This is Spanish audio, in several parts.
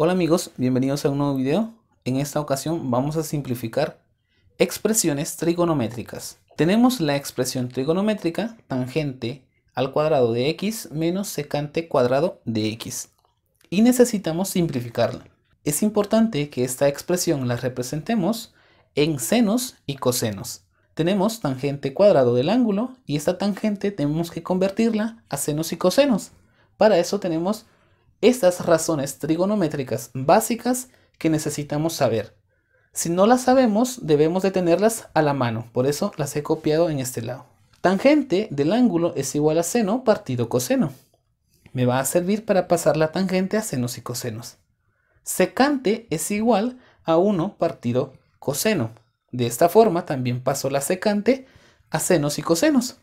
Hola amigos, bienvenidos a un nuevo video. En esta ocasión vamos a simplificar expresiones trigonométricas. Tenemos la expresión trigonométrica tangente al cuadrado de x menos secante cuadrado de x y necesitamos simplificarla. Es importante que esta expresión la representemos en senos y cosenos. Tenemos tangente cuadrado del ángulo y esta tangente tenemos que convertirla a senos y cosenos. Para eso tenemos estas razones trigonométricas básicas que necesitamos saber. Si no las sabemos, debemos de tenerlas a la mano, por eso las he copiado en este lado. Tangente del ángulo es igual a seno partido coseno. Me va a servir para pasar la tangente a senos y cosenos. Secante es igual a 1 partido coseno. De esta forma también paso la secante a senos y cosenos.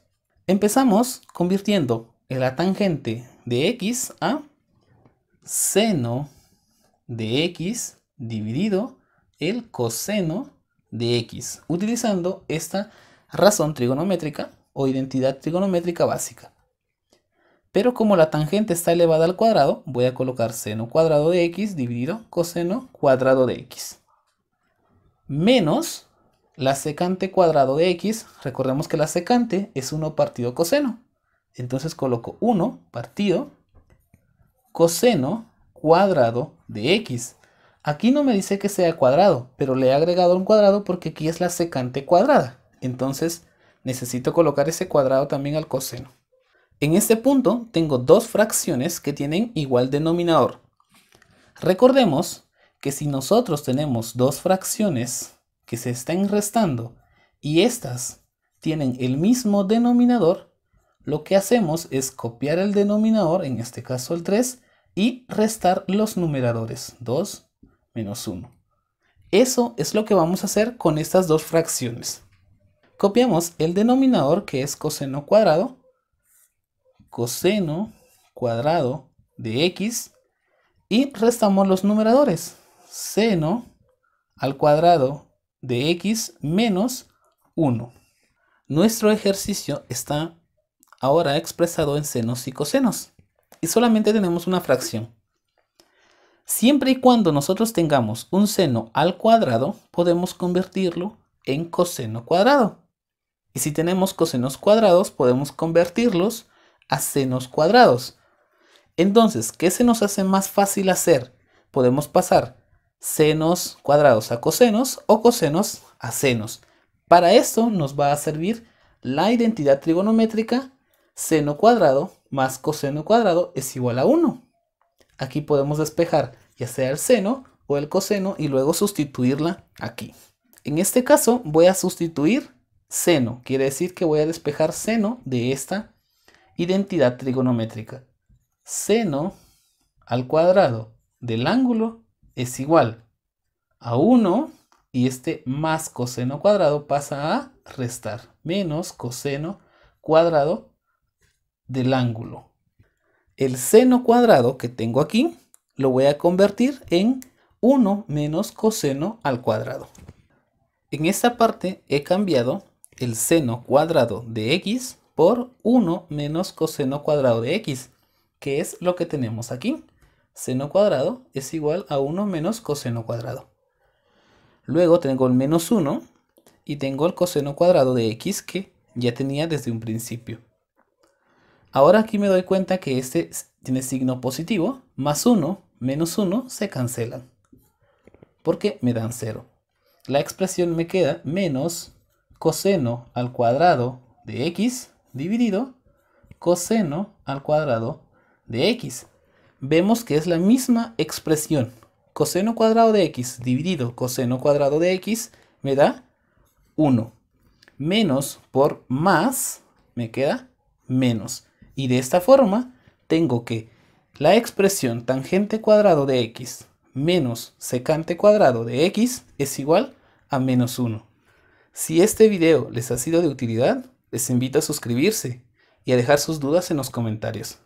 Empezamos convirtiendo la tangente de x a seno de x dividido el coseno de x, utilizando esta razón trigonométrica o identidad trigonométrica básica. Pero como la tangente está elevada al cuadrado, voy a colocar seno cuadrado de x dividido coseno cuadrado de x. Menos la secante cuadrado de x, recordemos que la secante es 1 partido coseno. Entonces coloco 1 partido coseno cuadrado de x. Aquí no me dice que sea cuadrado, pero le he agregado un cuadrado porque aquí es la secante cuadrada. Entonces necesito colocar ese cuadrado también al coseno. En este punto tengo dos fracciones que tienen igual denominador. Recordemos que si nosotros tenemos dos fracciones que se están restando y estas tienen el mismo denominador, lo que hacemos es copiar el denominador, en este caso el 3, y restar los numeradores 2 menos 1. Eso es lo que vamos a hacer con estas dos fracciones. Copiamos el denominador que es coseno cuadrado, coseno cuadrado de x y restamos los numeradores, seno al cuadrado de x menos 1. Nuestro ejercicio está ahora expresado en senos y cosenos solamente tenemos una fracción. Siempre y cuando nosotros tengamos un seno al cuadrado, podemos convertirlo en coseno cuadrado. Y si tenemos cosenos cuadrados, podemos convertirlos a senos cuadrados. Entonces, ¿qué se nos hace más fácil hacer? Podemos pasar senos cuadrados a cosenos o cosenos a senos. Para esto nos va a servir la identidad trigonométrica seno cuadrado más coseno cuadrado es igual a 1. Aquí podemos despejar ya sea el seno o el coseno y luego sustituirla aquí. En este caso voy a sustituir seno, quiere decir que voy a despejar seno de esta identidad trigonométrica. Seno al cuadrado del ángulo es igual a 1 y este más coseno cuadrado pasa a restar menos coseno cuadrado del ángulo. El seno cuadrado que tengo aquí lo voy a convertir en 1 menos coseno al cuadrado. En esta parte he cambiado el seno cuadrado de x por 1 menos coseno cuadrado de x, que es lo que tenemos aquí. Seno cuadrado es igual a 1 menos coseno cuadrado. Luego tengo el menos 1 y tengo el coseno cuadrado de x que ya tenía desde un principio. Ahora aquí me doy cuenta que este tiene signo positivo, más 1, menos 1 se cancelan, porque me dan 0. La expresión me queda menos coseno al cuadrado de x dividido coseno al cuadrado de x. Vemos que es la misma expresión. Coseno cuadrado de x dividido coseno cuadrado de x me da 1. Menos por más me queda menos. Y de esta forma tengo que la expresión tangente cuadrado de x menos secante cuadrado de x es igual a menos 1. Si este video les ha sido de utilidad, les invito a suscribirse y a dejar sus dudas en los comentarios.